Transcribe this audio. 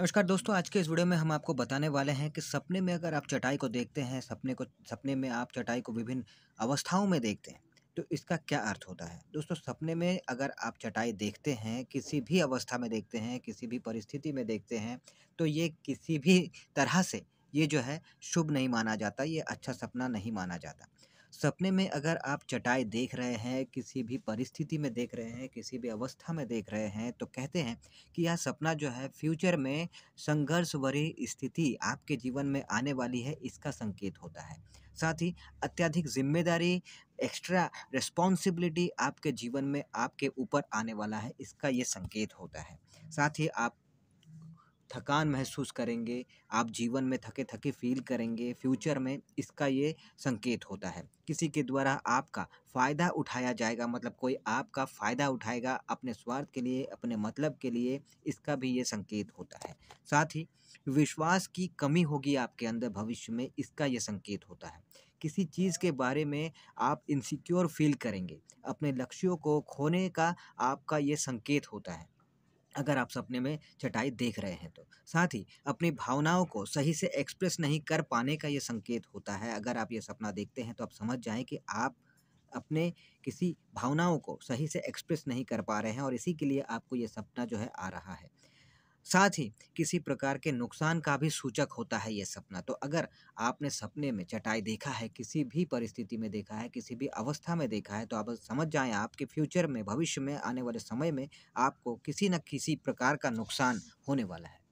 नमस्कार दोस्तों आज के इस वीडियो में हम आपको बताने वाले हैं कि सपने में अगर आप चटाई को देखते हैं सपने को सपने में आप चटाई को विभिन्न अवस्थाओं में देखते हैं तो इसका क्या अर्थ होता है दोस्तों सपने में अगर आप चटाई देखते हैं किसी भी अवस्था में देखते हैं किसी भी परिस्थिति में देखते हैं तो ये किसी भी तरह से ये जो है शुभ नहीं माना जाता ये अच्छा सपना नहीं माना जाता सपने में अगर आप चटाई देख रहे हैं किसी भी परिस्थिति में देख रहे हैं किसी भी अवस्था में देख रहे हैं तो कहते हैं कि यह सपना जो है फ्यूचर में संघर्ष भरी स्थिति आपके जीवन में आने वाली है इसका संकेत होता है साथ ही अत्यधिक जिम्मेदारी एक्स्ट्रा रिस्पॉन्सिबिलिटी आपके जीवन में आपके ऊपर आने वाला है इसका ये संकेत होता है साथ ही आप थकान महसूस करेंगे आप जीवन में थके थके फील करेंगे फ्यूचर में इसका ये संकेत होता है किसी के द्वारा आपका फ़ायदा उठाया जाएगा मतलब कोई आपका फ़ायदा उठाएगा अपने स्वार्थ के लिए अपने मतलब के लिए इसका भी ये संकेत होता है साथ ही विश्वास की कमी होगी आपके अंदर भविष्य में इसका ये संकेत होता है किसी चीज़ के बारे में आप इनसिक्योर फील करेंगे अपने लक्ष्यों को खोने का आपका ये संकेत होता है अगर आप सपने में चटाई देख रहे हैं तो साथ ही अपनी भावनाओं को सही से एक्सप्रेस नहीं कर पाने का ये संकेत होता है अगर आप ये सपना देखते हैं तो आप समझ जाएं कि आप अपने किसी भावनाओं को सही से एक्सप्रेस नहीं कर पा रहे हैं और इसी के लिए आपको ये सपना जो है आ रहा है साथ ही किसी प्रकार के नुकसान का भी सूचक होता है ये सपना तो अगर आपने सपने में चटाई देखा है किसी भी परिस्थिति में देखा है किसी भी अवस्था में देखा है तो आप समझ जाएं आपके फ्यूचर में भविष्य में आने वाले समय में आपको किसी न किसी प्रकार का नुकसान होने वाला है